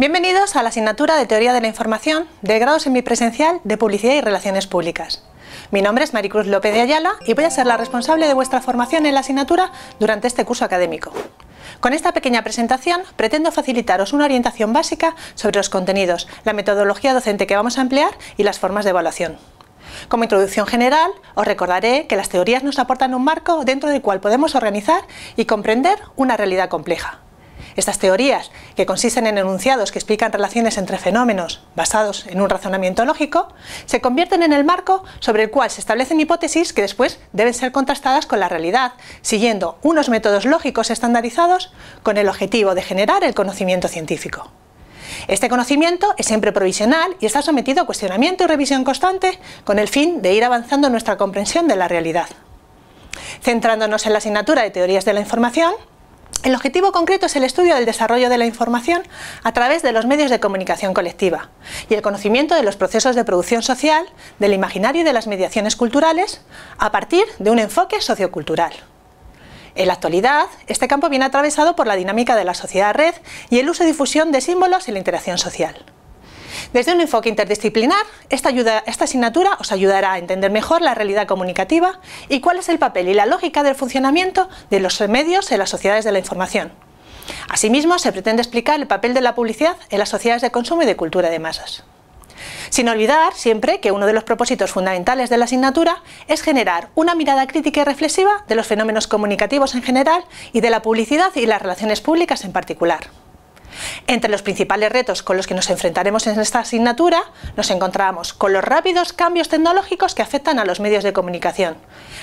Bienvenidos a la asignatura de Teoría de la Información de grado semipresencial de Publicidad y Relaciones Públicas. Mi nombre es Maricruz López de Ayala y voy a ser la responsable de vuestra formación en la asignatura durante este curso académico. Con esta pequeña presentación pretendo facilitaros una orientación básica sobre los contenidos, la metodología docente que vamos a emplear y las formas de evaluación. Como introducción general, os recordaré que las teorías nos aportan un marco dentro del cual podemos organizar y comprender una realidad compleja. Estas teorías, que consisten en enunciados que explican relaciones entre fenómenos basados en un razonamiento lógico, se convierten en el marco sobre el cual se establecen hipótesis que después deben ser contrastadas con la realidad, siguiendo unos métodos lógicos estandarizados con el objetivo de generar el conocimiento científico. Este conocimiento es siempre provisional y está sometido a cuestionamiento y revisión constante con el fin de ir avanzando nuestra comprensión de la realidad. Centrándonos en la asignatura de teorías de la información, el objetivo concreto es el estudio del desarrollo de la información a través de los medios de comunicación colectiva y el conocimiento de los procesos de producción social, del imaginario y de las mediaciones culturales a partir de un enfoque sociocultural. En la actualidad, este campo viene atravesado por la dinámica de la sociedad red y el uso y difusión de símbolos y la interacción social. Desde un enfoque interdisciplinar, esta, asignatura os ayudará a entender mejor la realidad comunicativa y cuál es el papel y la lógica del funcionamiento de los medios en las sociedades de la información. Asimismo, se pretende explicar el papel de la publicidad en las sociedades de consumo y de cultura de masas. Sin olvidar siempre que uno de los propósitos fundamentales de la asignatura es generar una mirada crítica y reflexiva de los fenómenos comunicativos en general y de la publicidad y las relaciones públicas en particular. Entre los principales retos con los que nos enfrentaremos en esta asignatura nos encontramos con los rápidos cambios tecnológicos que afectan a los medios de comunicación,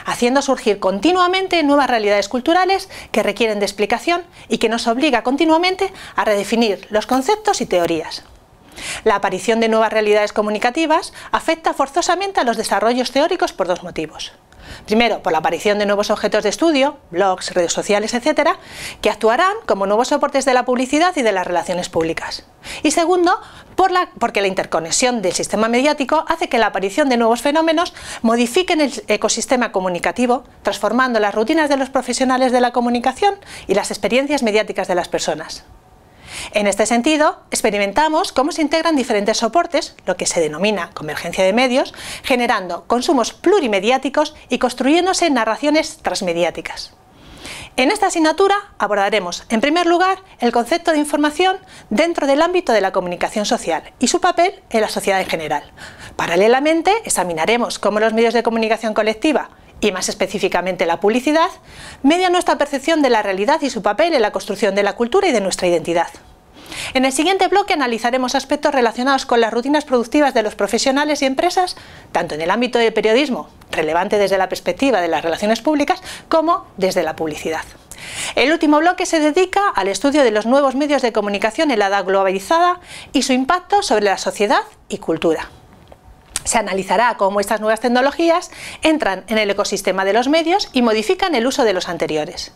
haciendo surgir continuamente nuevas realidades culturales que requieren de explicación y que nos obliga continuamente a redefinir los conceptos y teorías. La aparición de nuevas realidades comunicativas afecta forzosamente a los desarrollos teóricos por dos motivos. Primero, por la aparición de nuevos objetos de estudio, blogs, redes sociales, etcétera, que actuarán como nuevos soportes de la publicidad y de las relaciones públicas. Y segundo, porque la interconexión del sistema mediático hace que la aparición de nuevos fenómenos modifiquen el ecosistema comunicativo, transformando las rutinas de los profesionales de la comunicación y las experiencias mediáticas de las personas. En este sentido, experimentamos cómo se integran diferentes soportes, lo que se denomina convergencia de medios, generando consumos plurimediáticos y construyéndose narraciones transmediáticas. En esta asignatura abordaremos, en primer lugar, el concepto de información dentro del ámbito de la comunicación social y su papel en la sociedad en general. Paralelamente, examinaremos cómo los medios de comunicación colectiva y más específicamente la publicidad, media nuestra percepción de la realidad y su papel en la construcción de la cultura y de nuestra identidad. En el siguiente bloque analizaremos aspectos relacionados con las rutinas productivas de los profesionales y empresas, tanto en el ámbito del periodismo, relevante desde la perspectiva de las relaciones públicas, como desde la publicidad. El último bloque se dedica al estudio de los nuevos medios de comunicación en la edad globalizada y su impacto sobre la sociedad y cultura. Se analizará cómo estas nuevas tecnologías entran en el ecosistema de los medios y modifican el uso de los anteriores.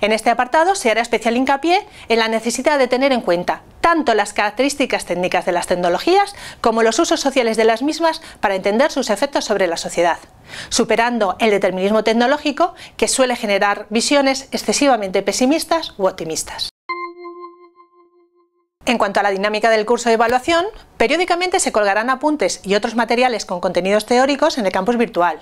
En este apartado se hará especial hincapié en la necesidad de tener en cuenta tanto las características técnicas de las tecnologías como los usos sociales de las mismas para entender sus efectos sobre la sociedad, superando el determinismo tecnológico que suele generar visiones excesivamente pesimistas u optimistas. En cuanto a la dinámica del curso de evaluación, periódicamente se colgarán apuntes y otros materiales con contenidos teóricos en el campus virtual.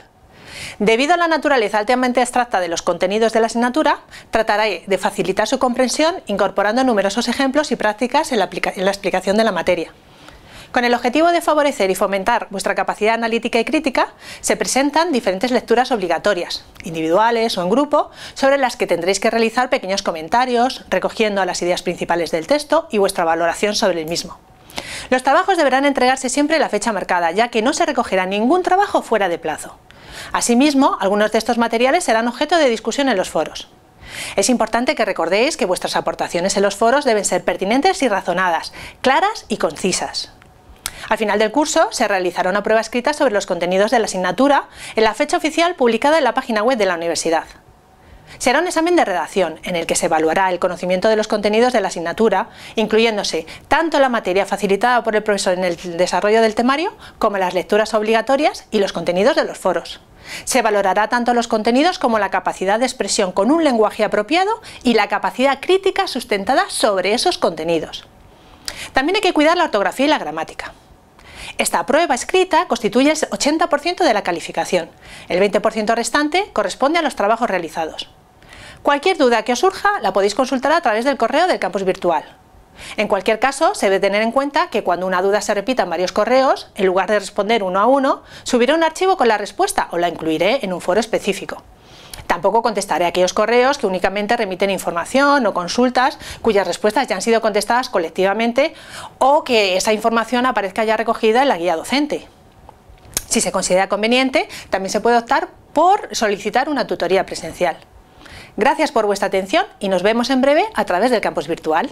Debido a la naturaleza altamente abstracta de los contenidos de la asignatura, trataré de facilitar su comprensión incorporando numerosos ejemplos y prácticas en la, en la explicación de la materia. Con el objetivo de favorecer y fomentar vuestra capacidad analítica y crítica, se presentan diferentes lecturas obligatorias, individuales o en grupo, sobre las que tendréis que realizar pequeños comentarios, recogiendo las ideas principales del texto y vuestra valoración sobre el mismo. Los trabajos deberán entregarse siempre en la fecha marcada, ya que no se recogerá ningún trabajo fuera de plazo. Asimismo, algunos de estos materiales serán objeto de discusión en los foros. Es importante que recordéis que vuestras aportaciones en los foros deben ser pertinentes y razonadas, claras y concisas. Al final del curso se realizará una prueba escrita sobre los contenidos de la asignatura en la fecha oficial publicada en la página web de la universidad. Será un examen de redacción en el que se evaluará el conocimiento de los contenidos de la asignatura, incluyéndose tanto la materia facilitada por el profesor en el desarrollo del temario como las lecturas obligatorias y los contenidos de los foros. Se valorará tanto los contenidos como la capacidad de expresión con un lenguaje apropiado y la capacidad crítica sustentada sobre esos contenidos. También hay que cuidar la ortografía y la gramática. Esta prueba escrita constituye el 80% de la calificación. El 20% restante corresponde a los trabajos realizados. Cualquier duda que os surja la podéis consultar a través del correo del campus virtual. En cualquier caso, se debe tener en cuenta que cuando una duda se repita en varios correos, en lugar de responder uno a uno, subiré un archivo con la respuesta o la incluiré en un foro específico. Tampoco contestaré aquellos correos que únicamente remiten información o consultas cuyas respuestas ya han sido contestadas colectivamente o que esa información aparezca ya recogida en la guía docente. Si se considera conveniente, también se puede optar por solicitar una tutoría presencial. Gracias por vuestra atención y nos vemos en breve a través del campus virtual.